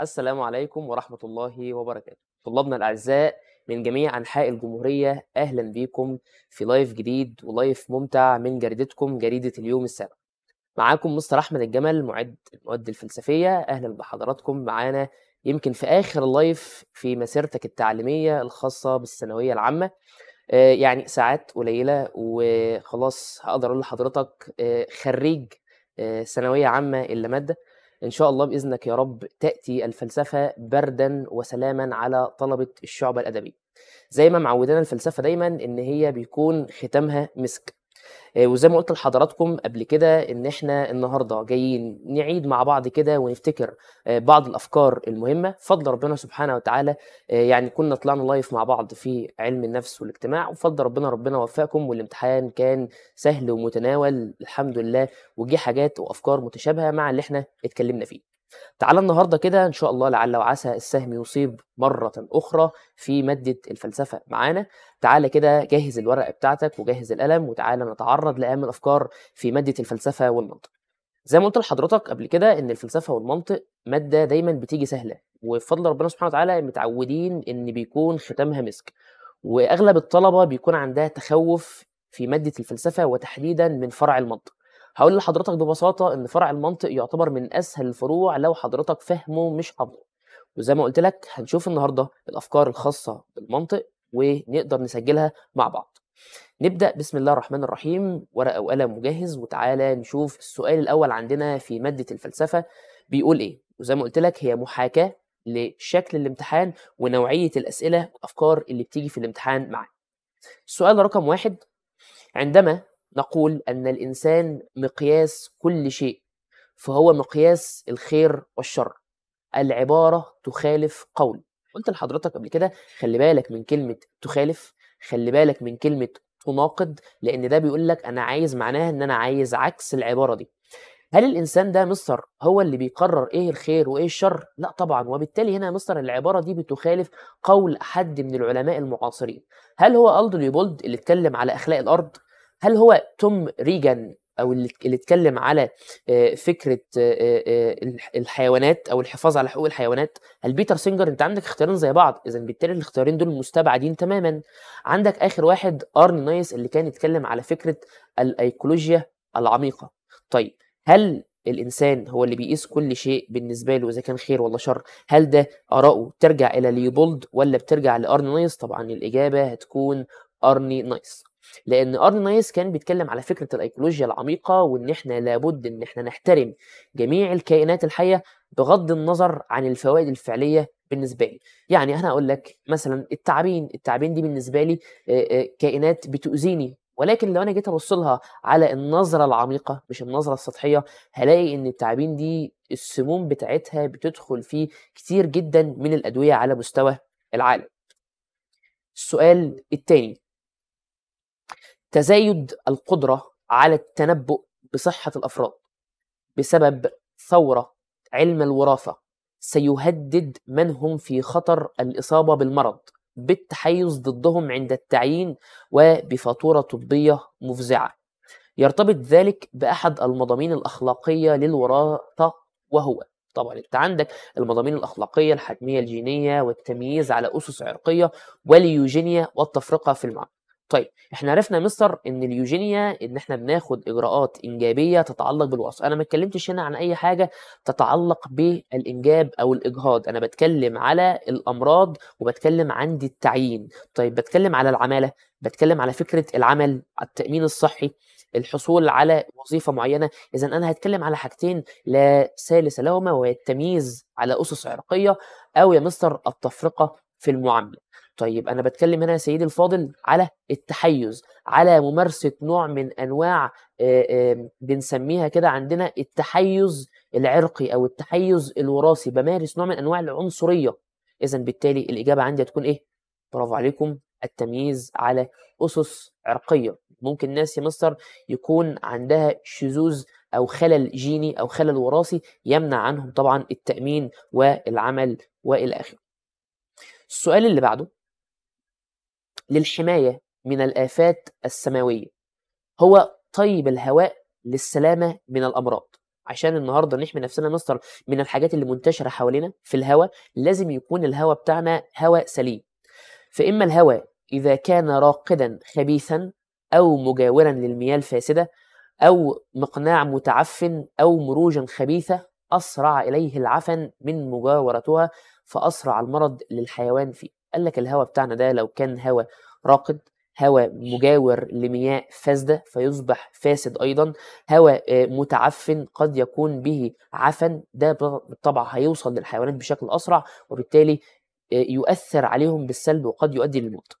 السلام عليكم ورحمة الله وبركاته طلابنا الأعزاء من جميع أنحاء الجمهورية أهلا بيكم في لايف جديد ولايف ممتع من جريدتكم جريدة اليوم السابع معاكم مستر أحمد الجمل معد المواد الفلسفية أهلا بحضراتكم معانا يمكن في آخر لايف في مسيرتك التعليمية الخاصة بالثانوية العامة آه، يعني ساعات قليلة وخلاص هقدر أقول لحضرتك آه، خريج آه، ثانوية عامة إلا مادة إن شاء الله بإذنك يا رب تأتي الفلسفة بردا وسلاما على طلبة الشعب الأدبي زي ما معودنا الفلسفة دايما إن هي بيكون ختامها مسك آه، وزي ما قلت لحضراتكم قبل كده ان احنا النهارده جايين نعيد مع بعض كده ونفتكر آه، بعض الافكار المهمه فضل ربنا سبحانه وتعالى آه، يعني كنا طلعنا لايف مع بعض في علم النفس والاجتماع وفضل ربنا ربنا وفقكم والامتحان كان سهل ومتناول الحمد لله وجه حاجات وافكار متشابهه مع اللي احنا اتكلمنا فيه تعالى النهارده كده ان شاء الله لعل وعسى السهم يصيب مره اخرى في ماده الفلسفه معانا تعالى كده جهز الورقه بتاعتك وجهز القلم وتعالى نتعرض لاهم الافكار في ماده الفلسفه والمنطق زي ما قلت لحضرتك قبل كده ان الفلسفه والمنطق ماده دايما بتيجي سهله وبفضل ربنا سبحانه وتعالى متعودين ان بيكون ختامها مسك واغلب الطلبه بيكون عندها تخوف في ماده الفلسفه وتحديدا من فرع المنطق هقول لحضرتك ببساطه ان فرع المنطق يعتبر من اسهل الفروع لو حضرتك فاهمه مش حافظه وزي ما قلت لك هنشوف النهارده الافكار الخاصه بالمنطق ونقدر نسجلها مع بعض نبدا بسم الله الرحمن الرحيم ورقه وقلم مجهز وتعالى نشوف السؤال الاول عندنا في ماده الفلسفه بيقول ايه وزي ما قلت لك هي محاكاه لشكل الامتحان ونوعيه الاسئله والافكار اللي بتيجي في الامتحان معاه السؤال رقم واحد عندما نقول أن الإنسان مقياس كل شيء فهو مقياس الخير والشر العبارة تخالف قول قلت لحضرتك قبل كده خلي بالك من كلمة تخالف خلي بالك من كلمة تناقض لأن ده بيقول لك أنا عايز معناها إن أنا عايز عكس العبارة دي هل الانسان ده مستر هو اللي بيقرر ايه الخير وايه الشر لا طبعا وبالتالي هنا مستر العباره دي بتخالف قول حد من العلماء المعاصرين هل هو الدو ليبولد اللي اتكلم على اخلاق الارض هل هو توم ريجان او اللي اتكلم على آه، فكره آه، آه، الحيوانات او الحفاظ على حقوق الحيوانات هل بيتر سينجر انت عندك اختيارين زي بعض اذا بالتالي الاختيارين دول مستبعدين تماما عندك اخر واحد ارن نايس اللي كان يتكلم على فكره الايكولوجيا العميقه طيب هل الانسان هو اللي بيقيس كل شيء بالنسبه له اذا كان خير ولا شر هل ده اراؤه ترجع الى ليوبولد ولا بترجع لارن نايس طبعا الاجابه هتكون ارني نايس لان ارن نايس كان بيتكلم على فكره الايكولوجيا العميقه وان احنا لابد ان احنا نحترم جميع الكائنات الحيه بغض النظر عن الفوائد الفعليه بالنسبه لي يعني انا اقول لك مثلا التعابين التعابين دي بالنسبه لي كائنات بتؤذيني ولكن لو انا جيت ابص لها على النظره العميقه مش النظره السطحيه هلاقي ان التعابين دي السموم بتاعتها بتدخل في كتير جدا من الادويه على مستوى العالم السؤال الثاني تزايد القدرة على التنبؤ بصحة الأفراد بسبب ثورة علم الوراثة سيهدد من هم في خطر الإصابة بالمرض بالتحيز ضدهم عند التعيين وبفاتورة طبية مفزعة يرتبط ذلك بأحد المضامين الأخلاقية للوراثة وهو طبعا انت عندك المضامين الاخلاقيه الحتميه الجينيه والتمييز على اسس عرقيه واليوجينيا والتفرقه في المعنى طيب احنا عرفنا يا مستر ان اليوجينيا ان احنا بناخد اجراءات انجابيه تتعلق بالوصف انا ما اتكلمتش هنا عن اي حاجه تتعلق بالانجاب او الاجهاض انا بتكلم على الامراض وبتكلم عن التعيين طيب بتكلم على العماله بتكلم على فكره العمل على التامين الصحي الحصول على وظيفه معينه اذا انا هتكلم على حاجتين لا ثالث لهما وهي التمييز على اسس عرقيه او يا مستر التفرقه في المعامله طيب انا بتكلم هنا يا سيدي الفاضل على التحيز على ممارسه نوع من انواع آه، بنسميها كده عندنا التحيز العرقي او التحيز الوراثي بمارس نوع من انواع العنصريه اذا بالتالي الاجابه عندي هتكون ايه برافو عليكم التمييز على اسس عرقيه ممكن ناس يا مستر يكون عندها شذوذ او خلل جيني او خلل وراثي يمنع عنهم طبعا التامين والعمل والى اخره السؤال اللي بعده للحماية من الآفات السماوية هو طيب الهواء للسلامة من الأمراض عشان النهارده نحمي نفسنا مستر من الحاجات اللي منتشره حوالينا في الهواء لازم يكون الهواء بتاعنا هواء سليم فاما الهواء اذا كان راقدا خبيثا او مجاورا للمياه الفاسده او مقناع متعفن او مروجا خبيثه اسرع اليه العفن من مجاورتها فاسرع المرض للحيوان فيه قال لك الهواء بتاعنا ده لو كان هواء راقد هواء مجاور لمياه فاسده فيصبح فاسد ايضا هواء آه، متعفن قد يكون به عفن ده بالطبع هيوصل للحيوانات بشكل اسرع وبالتالي آه، يؤثر عليهم بالسلب وقد يؤدي للموت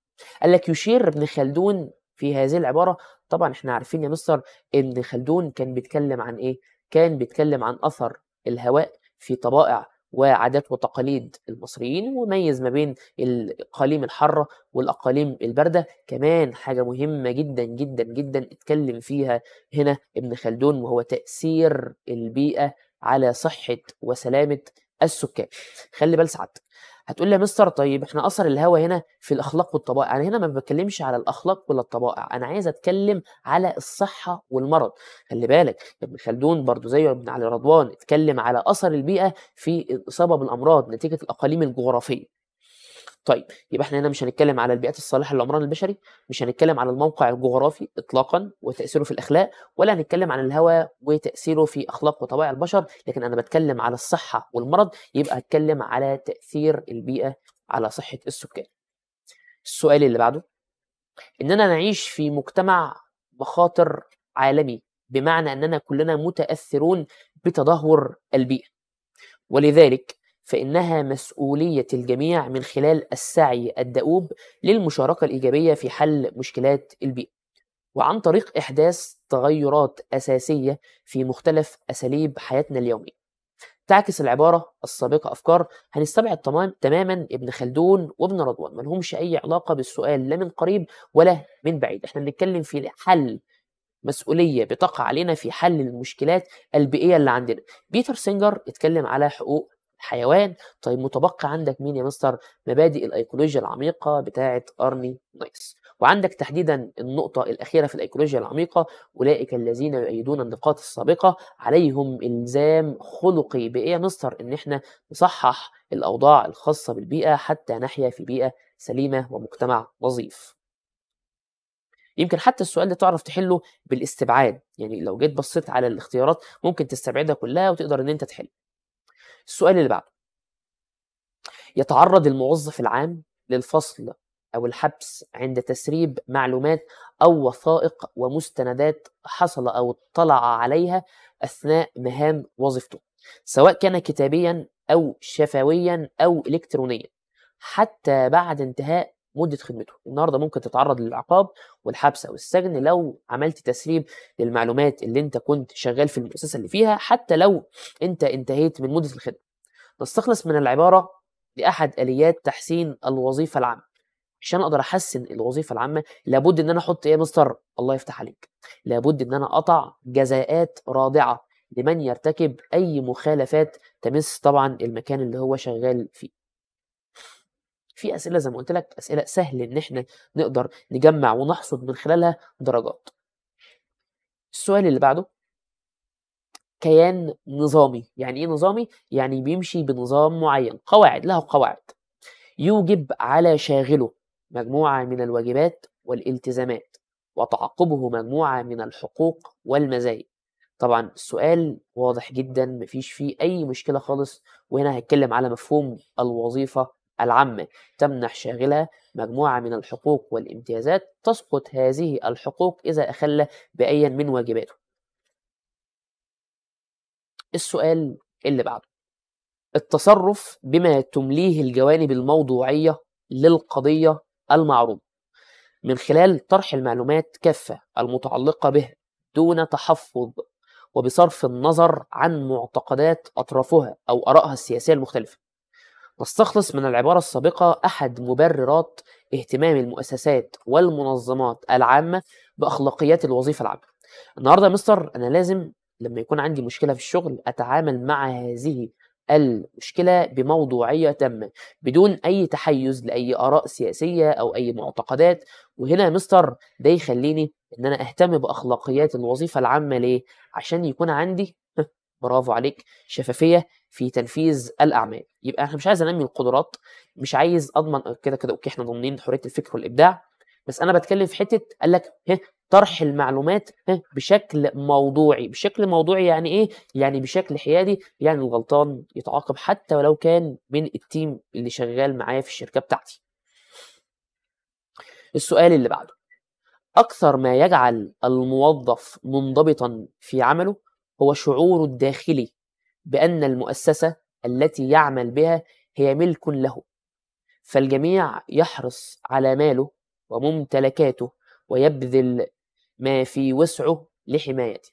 قال لك يشير ابن خلدون في هذه العباره طبعا احنا عارفين يا مستر ابن خلدون كان بيتكلم عن ايه كان بيتكلم عن اثر الهواء في طبائع وعادات وتقاليد المصريين وميز ما بين الاقاليم الحاره والاقاليم البارده كمان حاجه مهمه جدا جدا جدا اتكلم فيها هنا ابن خلدون وهو تاثير البيئه على صحه وسلامه السكان خلي بال سعادتك هتقول لي يا مستر طيب احنا اثر الهوى هنا في الاخلاق والطبائع انا هنا ما بتكلمش على الاخلاق ولا الطبائع انا عايز اتكلم على الصحه والمرض خلي بالك ابن خلدون برضو زي ابن علي رضوان اتكلم على اثر البيئه في الاصابه بالامراض نتيجه الاقاليم الجغرافيه طيب يبقى احنا هنا مش هنتكلم على البيئات الصالحه للعمران البشري مش هنتكلم على الموقع الجغرافي اطلاقا وتاثيره في الاخلاق ولا هنتكلم عن الهواء وتاثيره في اخلاق وطبائع البشر لكن انا بتكلم على الصحه والمرض يبقى هتكلم على تاثير البيئه على صحه السكان السؤال اللي بعده ان انا نعيش في مجتمع مخاطر عالمي بمعنى اننا كلنا متاثرون بتدهور البيئه ولذلك فإنها مسؤولية الجميع من خلال السعي الدؤوب للمشاركة الإيجابية في حل مشكلات البيئة وعن طريق إحداث تغيرات أساسية في مختلف أساليب حياتنا اليومية تعكس العبارة السابقة أفكار هنستبعد تمام تماما ابن خلدون وابن رضوان ما لهمش أي علاقة بالسؤال لا من قريب ولا من بعيد احنا بنتكلم في حل مسؤولية بتقع علينا في حل المشكلات البيئية اللي عندنا بيتر سينجر اتكلم على حقوق حيوان طيب متبقى عندك مين يا مستر مبادئ الايكولوجيا العميقه بتاعه ارني نايس وعندك تحديدا النقطة الأخيرة في الأيكولوجيا العميقة أولئك الذين يؤيدون النقاط السابقة عليهم إلزام خلقي بإيه مستر إن إحنا نصحح الأوضاع الخاصة بالبيئة حتى نحيا في بيئة سليمة ومجتمع نظيف يمكن حتى السؤال ده تعرف تحله بالاستبعاد يعني لو جيت بصيت على الاختيارات ممكن تستبعدها كلها وتقدر ان انت تحل السؤال اللي بعده يتعرض الموظف العام للفصل أو الحبس عند تسريب معلومات أو وثائق ومستندات حصل أو اطلع عليها أثناء مهام وظيفته سواء كان كتابيا أو شفويا أو إلكترونيا حتى بعد انتهاء مده خدمته النهارده ممكن تتعرض للعقاب والحبس او السجن لو عملت تسريب للمعلومات اللي انت كنت شغال في المؤسسه اللي فيها حتى لو انت انتهيت من مده الخدمه نستخلص من العباره لاحد اليات تحسين الوظيفه العامه عشان اقدر احسن الوظيفه العامه لابد ان انا احط ايه يا مستر الله يفتح عليك لابد ان انا اقطع جزاءات رادعه لمن يرتكب اي مخالفات تمس طبعا المكان اللي هو شغال فيه في اسئله زي ما قلت لك اسئله سهل ان احنا نقدر نجمع ونحصد من خلالها درجات السؤال اللي بعده كيان نظامي يعني ايه نظامي يعني بيمشي بنظام معين قواعد له قواعد يوجب على شاغله مجموعه من الواجبات والالتزامات وتعقبه مجموعه من الحقوق والمزايا طبعا السؤال واضح جدا مفيش فيه اي مشكله خالص وهنا هتكلم على مفهوم الوظيفه العامة تمنح شاغلها مجموعة من الحقوق والامتيازات تسقط هذه الحقوق إذا أخل بأيا من واجباته السؤال اللي بعده التصرف بما تمليه الجوانب الموضوعية للقضية المعروضة من خلال طرح المعلومات كافة المتعلقة بها دون تحفظ وبصرف النظر عن معتقدات أطرافها أو آرائها السياسية المختلفة نستخلص من العبارة السابقة أحد مبررات اهتمام المؤسسات والمنظمات العامة بأخلاقيات الوظيفة العامة النهاردة يا مستر أنا لازم لما يكون عندي مشكلة في الشغل أتعامل مع هذه المشكلة بموضوعية تامة بدون أي تحيز لأي آراء سياسية أو أي معتقدات وهنا يا مستر ده يخليني إن أنا أهتم بأخلاقيات الوظيفة العامة ليه؟ عشان يكون عندي برافو عليك شفافية في تنفيذ الاعمال يبقى انا مش عايز انمي القدرات مش عايز اضمن آه، كده كده اوكي احنا ضامنين حريه الفكر والابداع بس انا بتكلم في حته قال لك طرح المعلومات بشكل موضوعي بشكل موضوعي يعني ايه يعني بشكل حيادي يعني الغلطان يتعاقب حتى ولو كان من التيم اللي شغال معايا في الشركه بتاعتي السؤال اللي بعده اكثر ما يجعل الموظف منضبطا في عمله هو شعوره الداخلي بأن المؤسسة التي يعمل بها هي ملك له فالجميع يحرص على ماله وممتلكاته ويبذل ما في وسعه لحمايته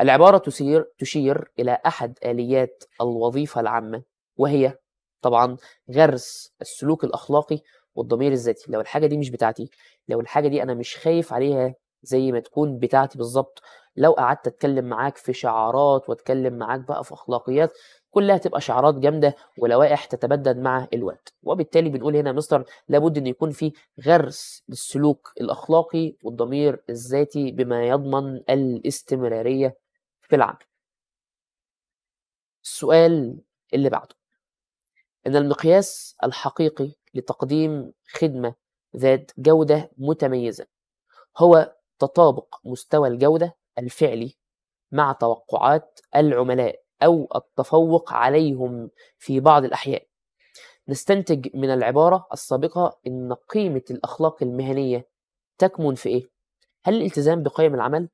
العبارة تشير, تشير إلى أحد آليات الوظيفة العامة وهي طبعا غرس السلوك الأخلاقي والضمير الذاتي لو الحاجة دي مش بتاعتي لو الحاجة دي أنا مش خايف عليها زي ما تكون بتاعتي بالظبط لو قعدت اتكلم معاك في شعارات واتكلم معاك بقى في اخلاقيات كلها تبقى شعارات جامده ولوائح تتبدد مع الوقت وبالتالي بنقول هنا مستر لابد ان يكون في غرس للسلوك الاخلاقي والضمير الذاتي بما يضمن الاستمراريه في العمل السؤال اللي بعده ان المقياس الحقيقي لتقديم خدمه ذات جوده متميزه هو تطابق مستوى الجودة الفعلي مع توقعات العملاء أو التفوق عليهم في بعض الأحيان نستنتج من العبارة السابقة أن قيمة الأخلاق المهنية تكمن في إيه؟ هل الالتزام بقيم العمل؟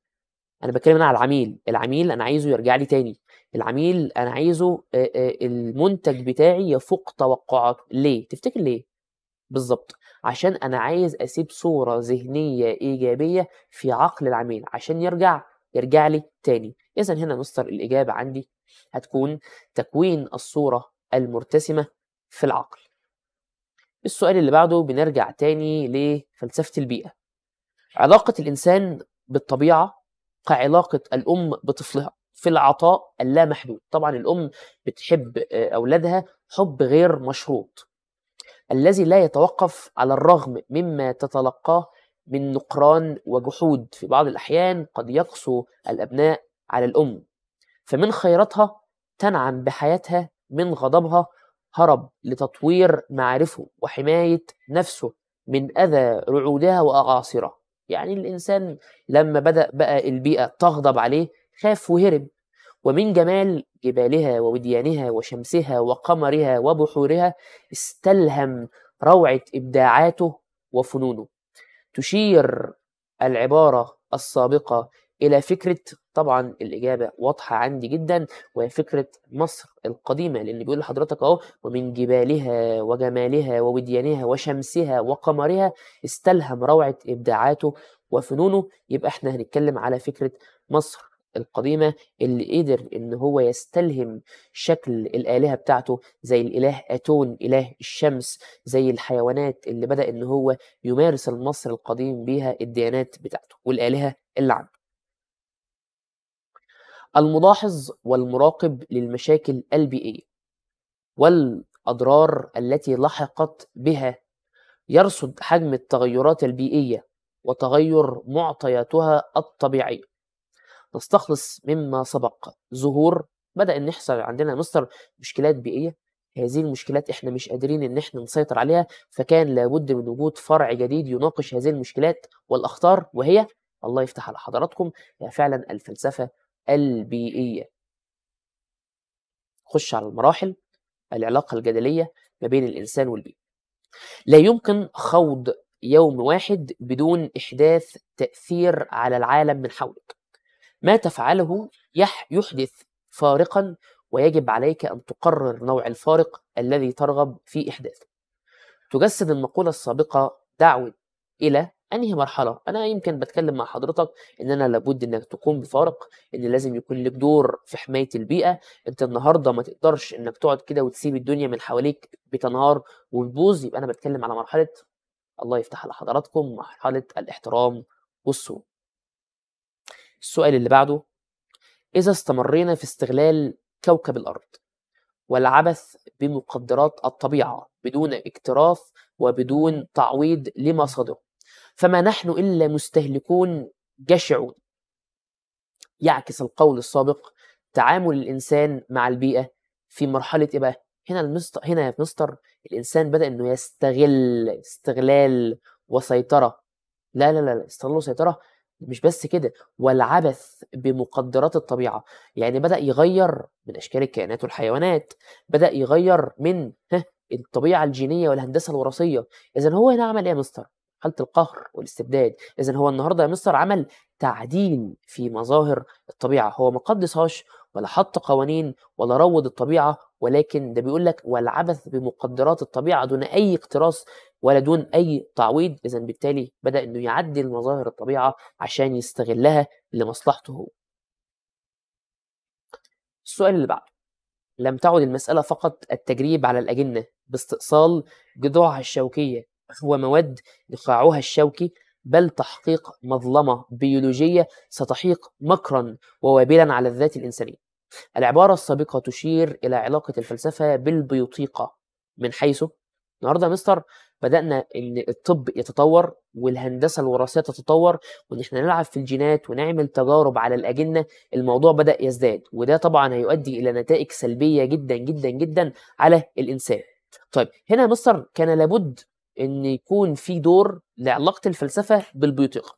أنا بتكلم أنا على العميل، العميل أنا عايزه يرجع لي تاني، العميل أنا عايزه المنتج بتاعي يفوق توقعاته، ليه؟ تفتكر ليه؟ بالظبط عشان انا عايز اسيب صوره ذهنيه ايجابيه في عقل العميل عشان يرجع يرجع لي تاني اذا هنا مستر الاجابه عندي هتكون تكوين الصوره المرتسمه في العقل السؤال اللي بعده بنرجع تاني لفلسفه البيئه علاقه الانسان بالطبيعه كعلاقه الام بطفلها في العطاء اللامحدود طبعا الام بتحب آه، اولادها حب غير مشروط الذي لا يتوقف على الرغم مما تتلقاه من نقران وجحود في بعض الأحيان قد يقسو الأبناء على الأم فمن خيرتها تنعم بحياتها من غضبها هرب لتطوير معارفه وحماية نفسه من أذى رعودها وأعاصره يعني الإنسان لما بدأ بقى البيئة تغضب عليه خاف وهرب ومن جمال جبالها ووديانها وشمسها وقمرها وبحورها استلهم روعة إبداعاته وفنونه تشير العبارة السابقة إلى فكرة طبعا الإجابة واضحة عندي جدا وهي فكرة مصر القديمة لأن بيقول لحضرتك أهو ومن جبالها وجمالها ووديانها وشمسها وقمرها استلهم روعة إبداعاته وفنونه يبقى إحنا هنتكلم على فكرة مصر القديمة اللي قدر إن هو يستلهم شكل الآلهة بتاعته زي الإله أتون إله الشمس زي الحيوانات اللي بدأ إن هو يمارس المصر القديم بيها الديانات بتاعته والآلهة اللي عنده الملاحظ والمراقب للمشاكل البيئية والأضرار التي لحقت بها يرصد حجم التغيرات البيئية وتغير معطياتها الطبيعية نستخلص مما سبق ظهور بدأ إن يحصل عندنا مستر مشكلات بيئية هذه المشكلات احنا مش قادرين ان احنا نسيطر عليها فكان لابد من وجود فرع جديد يناقش هذه المشكلات والاخطار وهي الله يفتح على حضراتكم هي فعلا الفلسفه البيئيه خش على المراحل العلاقه الجدليه ما بين الانسان والبيئه لا يمكن خوض يوم واحد بدون احداث تاثير على العالم من حولك ما تفعله يحدث فارقا ويجب عليك أن تقرر نوع الفارق الذي ترغب في إحداثه تجسد المقولة السابقة دعوة إلى انهي مرحله انا يمكن بتكلم مع حضرتك ان انا لابد انك تقوم بفارق ان لازم يكون لك دور في حمايه البيئه انت النهارده ما تقدرش انك تقعد كده وتسيب الدنيا من حواليك بتنهار وتبوظ يبقى انا بتكلم على مرحله الله يفتح على حضراتكم مرحله الاحترام والصوم السؤال اللي بعده إذا استمرينا في استغلال كوكب الأرض والعبث بمقدرات الطبيعة بدون اكتراف وبدون تعويض لمصادره فما نحن إلا مستهلكون جشعون يعكس القول السابق تعامل الإنسان مع البيئة في مرحلة إيه بقى؟ هنا المستر هنا في مستر الإنسان بدأ إنه يستغل استغلال وسيطرة لا لا لا استغلال وسيطرة مش بس كده والعبث بمقدرات الطبيعة يعني بدأ يغير من أشكال الكائنات والحيوانات بدأ يغير من الطبيعة الجينية والهندسة الوراثية إذا هو هنا عمل إيه يا مستر؟ حالة القهر والاستبداد إذا هو النهاردة يا مستر عمل تعديل في مظاهر الطبيعة هو ما قدسهاش ولا حط قوانين ولا روض الطبيعة ولكن ده بيقول لك والعبث بمقدرات الطبيعة دون أي اقتراص ولا دون اي تعويض اذا بالتالي بدا انه يعدل مظاهر الطبيعه عشان يستغلها لمصلحته هو السؤال اللي بعده لم تعد المساله فقط التجريب على الاجنه باستئصال جذوعها الشوكيه ومواد نخاعها الشوكي بل تحقيق مظلمه بيولوجيه ستحيق مكرا ووابلا على الذات الانسانيه العباره السابقه تشير الى علاقه الفلسفه بالبيوتيقه من حيث النهارده يا مستر بدانا ان الطب يتطور والهندسه الوراثيه تتطور وان احنا نلعب في الجينات ونعمل تجارب على الاجنه الموضوع بدا يزداد وده طبعا هيؤدي الى نتائج سلبيه جدا جدا جدا على الانسان طيب هنا يا مستر كان لابد ان يكون في دور لعلاقه الفلسفه بالبيوتيقه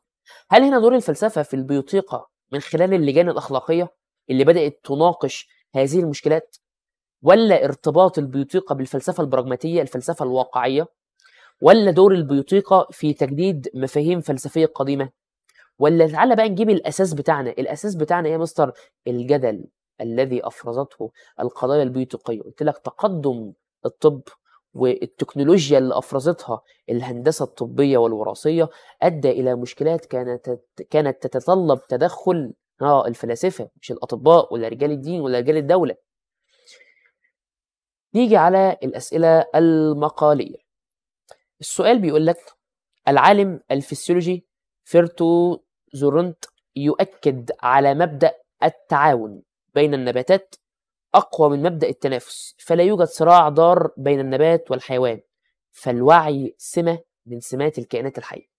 هل هنا دور الفلسفه في البيوتيقه من خلال اللجان الاخلاقيه اللي بدات تناقش هذه المشكلات ولا ارتباط البيوتيقة بالفلسفة البراغماتية الفلسفة الواقعية ولا دور البيوتيقة في تجديد مفاهيم فلسفية قديمة ولا تعالى بقى نجيب الأساس بتاعنا الأساس بتاعنا إيه يا مستر الجدل الذي أفرزته القضايا البيوتيقية قلت لك تقدم الطب والتكنولوجيا اللي افرزتها الهندسه الطبيه والوراثيه ادى الى مشكلات كانت كانت تتطلب تدخل اه الفلاسفه مش الاطباء ولا رجال الدين ولا رجال الدوله نيجي على الأسئلة المقالية السؤال بيقول لك العالم الفسيولوجي فيرتو زورنت يؤكد على مبدأ التعاون بين النباتات أقوى من مبدأ التنافس فلا يوجد صراع ضار بين النبات والحيوان فالوعي سمة من سمات الكائنات الحية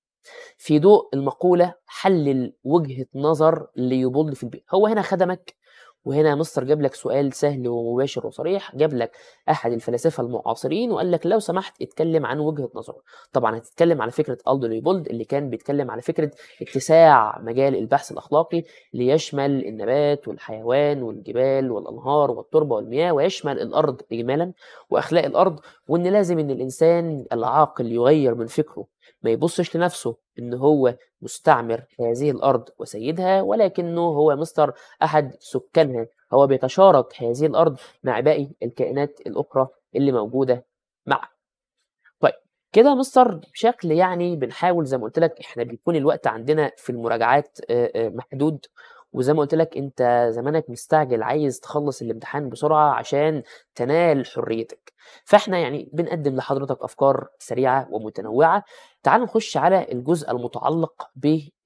في ضوء المقولة حلل وجهة نظر ليوبولد في البيئة هو هنا خدمك وهنا مستر جاب لك سؤال سهل ومباشر وصريح جاب لك احد الفلاسفه المعاصرين وقال لك لو سمحت اتكلم عن وجهه نظرك طبعا هتتكلم على فكره الدو ليبولد اللي كان بيتكلم على فكره اتساع مجال البحث الاخلاقي ليشمل النبات والحيوان والجبال والانهار والتربه والمياه ويشمل الارض اجمالا واخلاق الارض وان لازم ان الانسان العاقل يغير من فكره ما يبصش لنفسه ان هو مستعمر هذه الارض وسيدها ولكنه هو مستر احد سكانها هو بيتشارك هذه الارض مع باقي الكائنات الاخرى اللي موجوده معه طيب كده مستر بشكل يعني بنحاول زي ما قلت لك احنا بيكون الوقت عندنا في المراجعات محدود وزي ما قلت لك انت زمانك مستعجل عايز تخلص الامتحان بسرعه عشان تنال حريتك فاحنا يعني بنقدم لحضرتك افكار سريعه ومتنوعه تعال نخش على الجزء المتعلق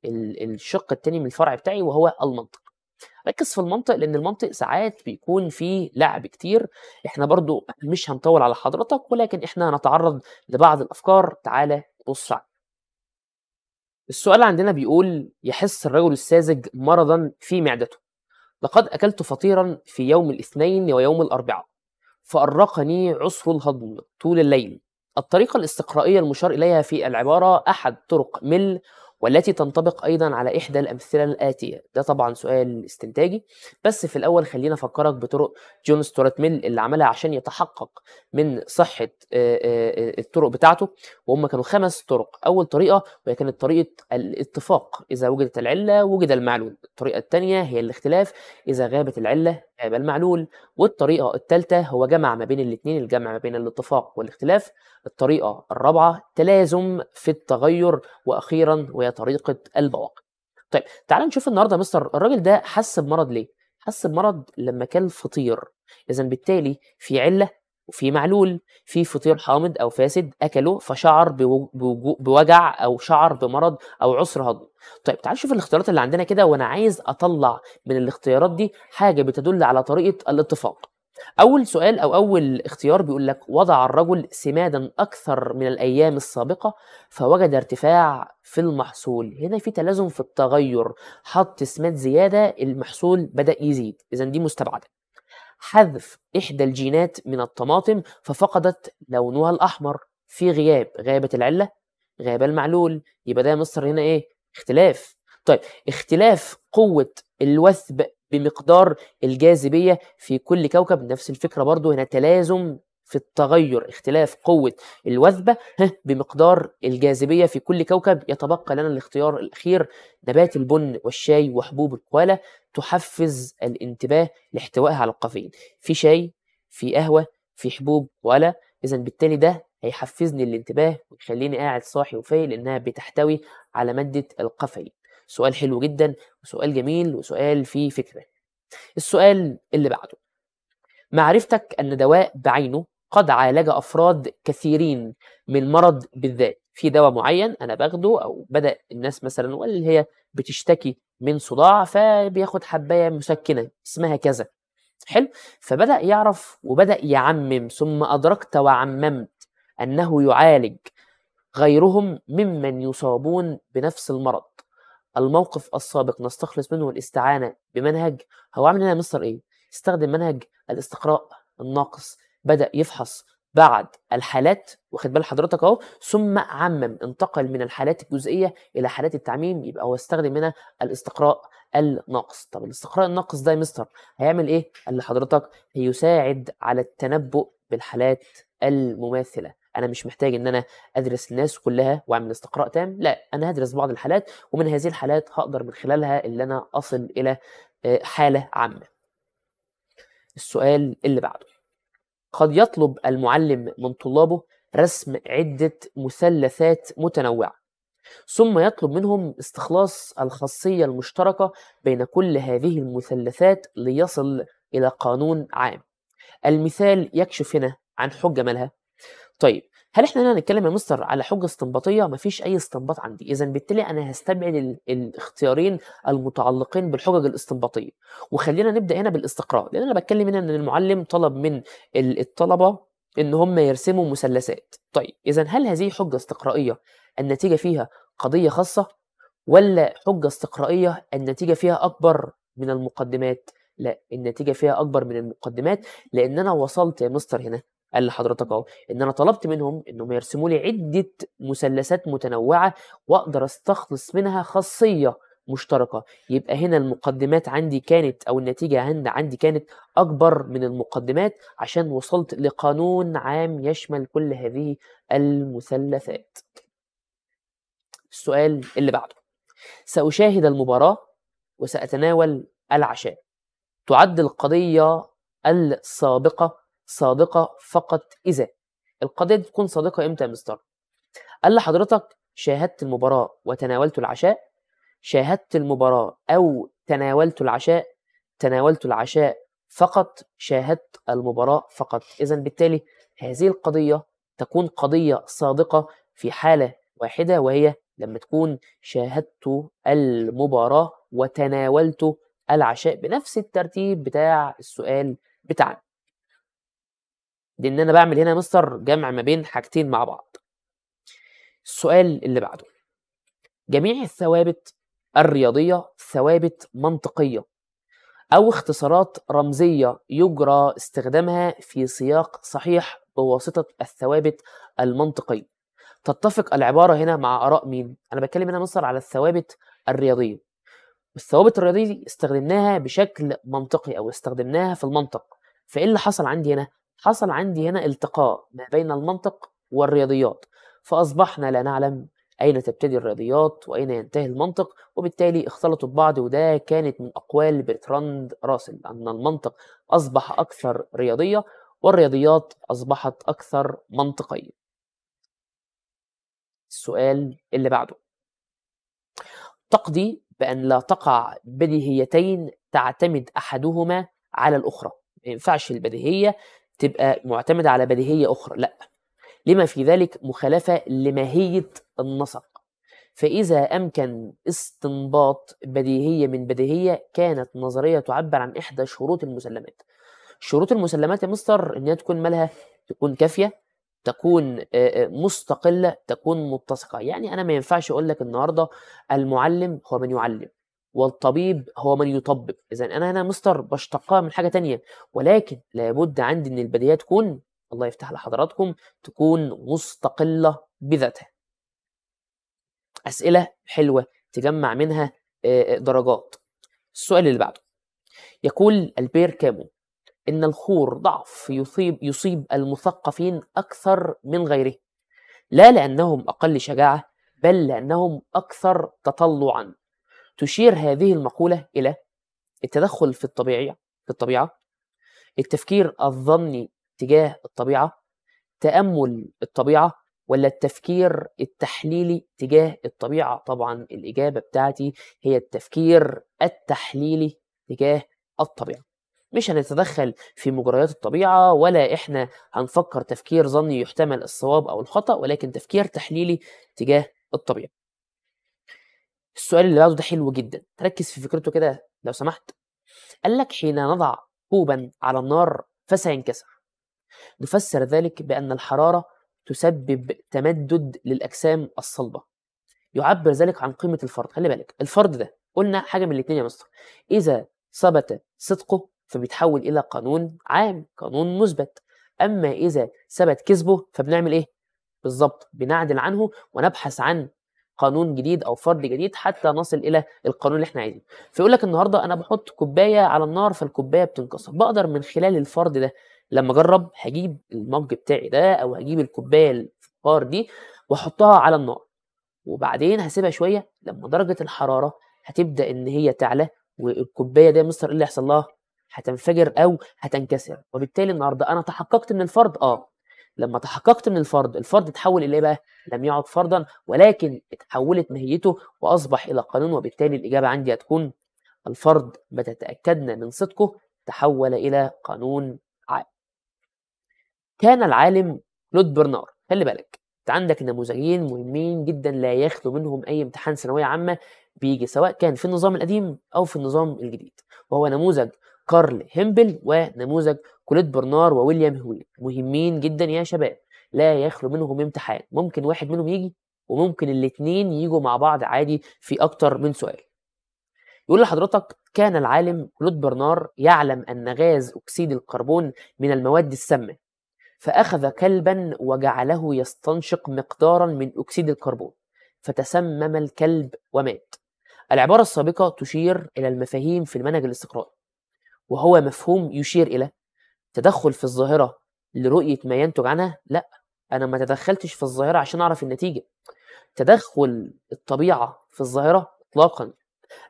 بالشق الثاني من الفرع بتاعي وهو المنطق ركز في المنطق لان المنطق ساعات بيكون فيه لعب كتير احنا برضو مش هنطول على حضرتك ولكن احنا هنتعرض لبعض الافكار تعالى بص عليها السؤال عندنا بيقول يحس الرجل الساذج مرضا في معدته لقد أكلت فطيرا في يوم الاثنين ويوم الأربعاء فأرقني عسر الهضم طول الليل الطريقة الاستقرائية المشار إليها في العبارة أحد طرق مل والتي تنطبق أيضا على إحدى الأمثلة الآتية ده طبعا سؤال استنتاجي بس في الأول خلينا أفكرك بطرق جون ستورت ميل اللي عملها عشان يتحقق من صحة آه، آه، آه، الطرق بتاعته وهم كانوا خمس طرق أول طريقة وهي كانت طريقة الاتفاق إذا وجدت العلة وجد المعلول الطريقة الثانية هي الاختلاف إذا غابت العلة هذا آه، المعلول والطريقة الثالثة هو جمع ما بين الاثنين الجمع ما بين الاتفاق والاختلاف الطريقة الرابعة تلازم في التغير وأخيرا وهي طريقة البواقي طيب تعال نشوف النهاردة مستر الراجل ده حس بمرض ليه حس بمرض لما كان فطير اذا بالتالي في عله وفي معلول في فطير حامض او فاسد اكله فشعر بوجع او شعر بمرض او عسر هضم طيب تعال شوف الاختيارات اللي عندنا كده وانا عايز اطلع من الاختيارات دي حاجه بتدل على طريقه الاتفاق اول سؤال او اول اختيار بيقول لك وضع الرجل سمادا اكثر من الايام السابقه فوجد ارتفاع في المحصول هنا في تلازم في التغير حط سماد زياده المحصول بدا يزيد اذا دي مستبعده حذف إحدى الجينات من الطماطم ففقدت لونها الأحمر في غياب غابة العلة غاب المعلول يبقى ده مصر هنا إيه؟ اختلاف طيب اختلاف قوة الوثب بمقدار الجاذبية في كل كوكب نفس الفكرة برضو هنا تلازم في التغير اختلاف قوة الوثبة بمقدار الجاذبية في كل كوكب يتبقى لنا الاختيار الأخير نبات البن والشاي وحبوب الكوالا تحفز الانتباه لاحتوائها على الكافيين في شاي في قهوة في حبوب ولا إذا بالتالي ده هيحفزني الانتباه ويخليني قاعد صاحي وفايق لأنها بتحتوي على مادة الكافيين سؤال حلو جدا وسؤال جميل وسؤال فيه فكرة السؤال اللي بعده معرفتك أن دواء بعينه قد عالج افراد كثيرين من مرض بالذات في دواء معين انا باخده او بدا الناس مثلا واللي هي بتشتكي من صداع فبياخد حبايه مسكنه اسمها كذا حلو فبدا يعرف وبدا يعمم ثم ادركت وعممت انه يعالج غيرهم ممن يصابون بنفس المرض الموقف السابق نستخلص منه الاستعانه بمنهج هو عامل هنا مستر ايه استخدم منهج الاستقراء الناقص بدا يفحص بعد الحالات واخد بال حضرتك اهو ثم عمم انتقل من الحالات الجزئيه الى حالات التعميم يبقى هو استخدم هنا الاستقراء الناقص طب الاستقراء الناقص ده يا مستر هيعمل ايه قال لحضرتك هيساعد على التنبؤ بالحالات المماثله انا مش محتاج ان انا ادرس الناس كلها واعمل استقراء تام لا انا هدرس بعض الحالات ومن هذه الحالات هقدر من خلالها ان انا اصل الى آه، حاله عامه السؤال اللي بعده قد يطلب المعلم من طلابه رسم عدة مثلثات متنوعة ثم يطلب منهم استخلاص الخاصية المشتركة بين كل هذه المثلثات ليصل إلى قانون عام المثال يكشف هنا عن حجة مالها طيب هل احنا هنا نتكلم يا مستر على حجه استنباطيه مفيش اي استنباط عندي اذا بالتالي انا هستبعد الاختيارين المتعلقين بالحجج الاستنباطيه وخلينا نبدا هنا بالاستقراء لان انا بتكلم هنا ان المعلم طلب من الطلبه ان هم يرسموا مثلثات طيب اذا هل هذه حجه استقرائيه النتيجه فيها قضيه خاصه ولا حجه استقرائيه النتيجه فيها اكبر من المقدمات لا النتيجه فيها اكبر من المقدمات لان انا وصلت يا مستر هنا قال لحضرتك اهو ان انا طلبت منهم انهم يرسموا لي عده مثلثات متنوعه واقدر استخلص منها خاصيه مشتركة يبقى هنا المقدمات عندي كانت أو النتيجة عندي كانت أكبر من المقدمات عشان وصلت لقانون عام يشمل كل هذه المثلثات السؤال اللي بعده سأشاهد المباراة وسأتناول العشاء تعد القضية السابقة صادقه فقط اذا القضيه دي تكون صادقه امتى يا مستر قال لحضرتك شاهدت المباراه وتناولت العشاء شاهدت المباراه او تناولت العشاء تناولت العشاء فقط شاهدت المباراه فقط اذا بالتالي هذه القضيه تكون قضيه صادقه في حاله واحده وهي لما تكون شاهدت المباراه وتناولت العشاء بنفس الترتيب بتاع السؤال بتاعنا لان انا بعمل هنا مستر جمع ما بين حاجتين مع بعض السؤال اللي بعده جميع الثوابت الرياضيه ثوابت منطقيه او اختصارات رمزيه يجرى استخدامها في سياق صحيح بواسطه الثوابت المنطقيه تتفق العباره هنا مع اراء مين انا بتكلم هنا مصر على الثوابت الرياضيه الثوابت الرياضيه دي استخدمناها بشكل منطقي او استخدمناها في المنطق فايه اللي حصل عندي هنا حصل عندي هنا التقاء ما بين المنطق والرياضيات فأصبحنا لا نعلم أين تبتدي الرياضيات وأين ينتهي المنطق وبالتالي اختلطوا ببعض وده كانت من أقوال برتراند راسل أن المنطق أصبح أكثر رياضية والرياضيات أصبحت أكثر منطقية السؤال اللي بعده تقضي بأن لا تقع بديهيتين تعتمد أحدهما على الأخرى ما ينفعش البديهية تبقى معتمدة على بديهية أخرى لا لما في ذلك مخالفة لماهية النسق فإذا أمكن استنباط بديهية من بديهية كانت نظرية تعبر عن إحدى شروط المسلمات شروط المسلمات يا مستر إنها تكون مالها تكون كافية تكون مستقلة تكون متسقة يعني أنا ما ينفعش أقول لك النهاردة المعلم هو من يعلم والطبيب هو من يطبب اذا انا هنا مستر بشتقاه من حاجه تانية ولكن لابد عندي ان البديهيه تكون الله يفتح لحضراتكم تكون مستقله بذاتها اسئله حلوه تجمع منها آه، آه، درجات السؤال اللي بعده يقول البير كامو ان الخور ضعف يصيب يصيب المثقفين اكثر من غيرهم لا لانهم اقل شجاعه بل لانهم اكثر تطلعا تشير هذه المقولة إلى التدخل في الطبيعة في الطبيعة التفكير الظني تجاه الطبيعة تأمل الطبيعة ولا التفكير التحليلي تجاه الطبيعة طبعا الإجابة بتاعتي هي التفكير التحليلي تجاه الطبيعة مش هنتدخل في مجريات الطبيعة ولا إحنا هنفكر تفكير ظني يحتمل الصواب أو الخطأ ولكن تفكير تحليلي تجاه الطبيعة السؤال اللي بعده ده حلو جدا تركز في فكرته كده لو سمحت قال لك حين نضع كوبا على النار فسينكسر نفسر ذلك بأن الحرارة تسبب تمدد للأجسام الصلبة يعبر ذلك عن قيمة الفرد خلي بالك الفرد ده قلنا حاجة من الاتنين يا مستر إذا ثبت صدقه فبيتحول إلى قانون عام قانون مثبت أما إذا ثبت كذبه فبنعمل إيه؟ بالظبط بنعدل عنه ونبحث عن قانون جديد او فرد جديد حتى نصل الى القانون اللي احنا عايزينه فيقول لك النهارده انا بحط كوبايه على النار فالكوبايه بتنكسر بقدر من خلال الفرد ده لما اجرب هجيب المج بتاعي ده او هجيب الكوبايه الفار دي واحطها على النار وبعدين هسيبها شويه لما درجه الحراره هتبدا ان هي تعلى والكوبايه دي يا مستر ايه اللي هيحصل لها هتنفجر او هتنكسر وبالتالي النهارده انا تحققت من الفرد اه لما تحققت من الفرد الفرد اتحول الى إيه بقى لم يعد فردا ولكن اتحولت ماهيته واصبح الى قانون وبالتالي الاجابه عندي هتكون الفرد متى تاكدنا من صدقه تحول الى قانون عام كان العالم لود برنار خلي بالك انت عندك نموذجين مهمين جدا لا يخلو منهم اي امتحان ثانويه عامه بيجي سواء كان في النظام القديم او في النظام الجديد وهو نموذج كارل هيمبل ونموذج كوليت برنار وويليام هويل مهمين جدا يا شباب لا يخلو منهم امتحان ممكن واحد منهم يجي وممكن الاثنين يجوا مع بعض عادي في اكتر من سؤال يقول لحضرتك كان العالم كلود برنار يعلم أن غاز أكسيد الكربون من المواد السامة فأخذ كلبا وجعله يستنشق مقدارا من أكسيد الكربون فتسمم الكلب ومات العبارة السابقة تشير إلى المفاهيم في المنهج الاستقرائي وهو مفهوم يشير إلى تدخل في الظاهره لرؤيه ما ينتج عنها لا انا ما تدخلتش في الظاهره عشان اعرف النتيجه تدخل الطبيعه في الظاهره اطلاقا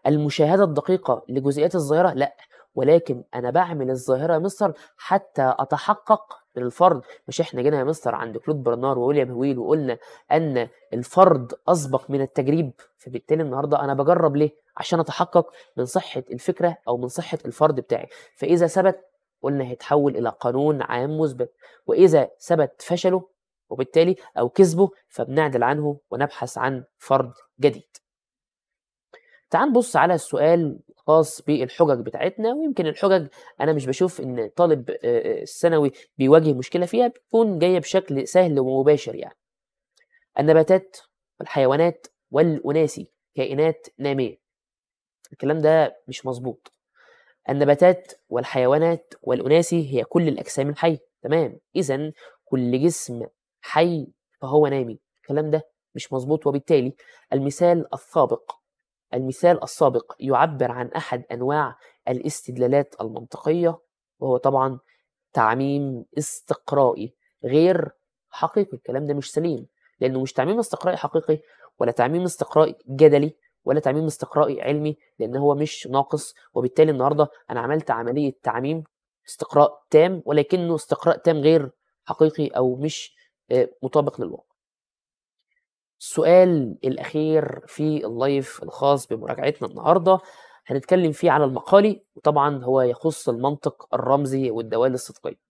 المشاهده الدقيقه لجزئيات الظاهره لا ولكن انا بعمل الظاهره يا مستر حتى اتحقق من الفرد مش احنا جينا يا مستر عند كلود برنار وويليام هويل وقلنا ان الفرد اسبق من التجريب فبالتالي النهارده انا بجرب ليه عشان اتحقق من صحه الفكره او من صحه الفرد بتاعي فاذا ثبت قلنا هيتحول إلى قانون عام مثبت وإذا ثبت فشله وبالتالي أو كذبه فبنعدل عنه ونبحث عن فرض جديد تعال نبص على السؤال خاص بالحجج بتاعتنا ويمكن الحجج انا مش بشوف ان طالب آه، آه، الثانوي بيواجه مشكله فيها بتكون جايه بشكل سهل ومباشر يعني النباتات والحيوانات والاناسي كائنات ناميه الكلام ده مش مظبوط النباتات والحيوانات والأناسي هي كل الأجسام الحية تمام إذا كل جسم حي فهو نامي الكلام ده مش مظبوط وبالتالي المثال السابق المثال السابق يعبر عن أحد أنواع الاستدلالات المنطقية وهو طبعا تعميم استقرائي غير حقيقي الكلام ده مش سليم لأنه مش تعميم استقرائي حقيقي ولا تعميم استقرائي جدلي ولا تعميم استقرائي علمي لان هو مش ناقص وبالتالي النهارده انا عملت عمليه تعميم استقراء تام ولكنه استقراء تام غير حقيقي او مش آه، مطابق للواقع السؤال الاخير في اللايف الخاص بمراجعتنا النهارده هنتكلم فيه على المقالي وطبعا هو يخص المنطق الرمزي والدوال الصدقيه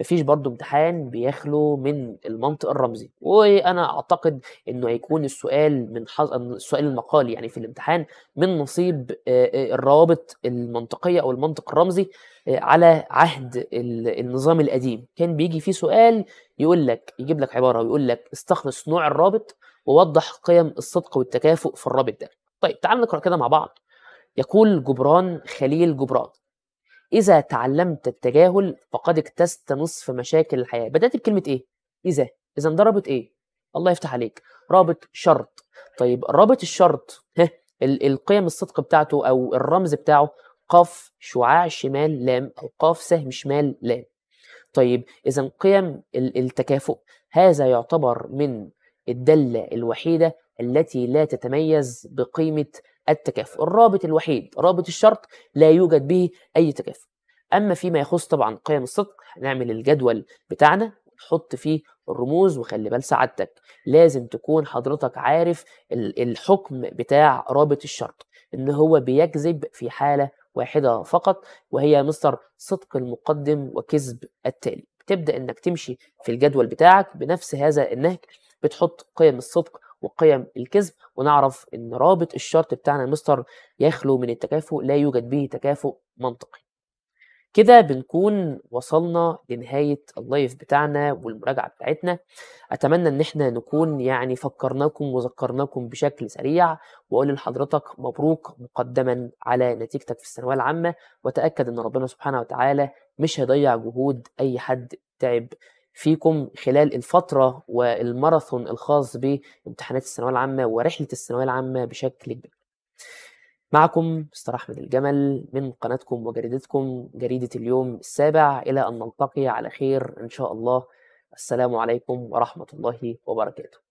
مفيش برضو امتحان بيخلو من المنطق الرمزي وانا اعتقد انه هيكون السؤال من حظ السؤال المقالي يعني في الامتحان من نصيب الروابط المنطقيه او المنطق الرمزي على عهد النظام القديم كان بيجي فيه سؤال يقول لك يجيب لك عباره ويقول لك استخلص نوع الرابط ووضح قيم الصدق والتكافؤ في الرابط ده طيب تعال نقرا كده مع بعض يقول جبران خليل جبران إذا تعلمت التجاهل فقد اكتست نصف مشاكل الحياة بدأت بكلمة إيه؟ إذا إذا انضربت إيه؟ الله يفتح عليك رابط شرط طيب رابط الشرط ها القيم الصدق بتاعته أو الرمز بتاعه قاف شعاع شمال لام أو قاف سهم شمال لام طيب إذا قيم التكافؤ هذا يعتبر من الدلة الوحيدة التي لا تتميز بقيمة التكافؤ الرابط الوحيد رابط الشرط لا يوجد به أي تكافؤ أما فيما يخص طبعا قيم الصدق هنعمل الجدول بتاعنا نحط فيه الرموز وخلي بال سعادتك لازم تكون حضرتك عارف الحكم بتاع رابط الشرط ان هو بيكذب في حالة واحدة فقط وهي مستر صدق المقدم وكذب التالي تبدأ انك تمشي في الجدول بتاعك بنفس هذا النهج بتحط قيم الصدق وقيم الكذب ونعرف ان رابط الشرط بتاعنا مستر يخلو من التكافؤ لا يوجد به تكافؤ منطقي كده بنكون وصلنا لنهاية اللايف بتاعنا والمراجعة بتاعتنا أتمنى إن إحنا نكون يعني فكرناكم وذكرناكم بشكل سريع وأقول لحضرتك مبروك مقدما على نتيجتك في الثانوية العامة وتأكد إن ربنا سبحانه وتعالى مش هيضيع جهود أي حد تعب فيكم خلال الفترة والماراثون الخاص بامتحانات الثانوية العامة ورحلة الثانوية العامة بشكل كبير معكم مستر أحمد الجمل من قناتكم وجريدتكم جريدة اليوم السابع إلى أن نلتقي على خير إن شاء الله السلام عليكم ورحمة الله وبركاته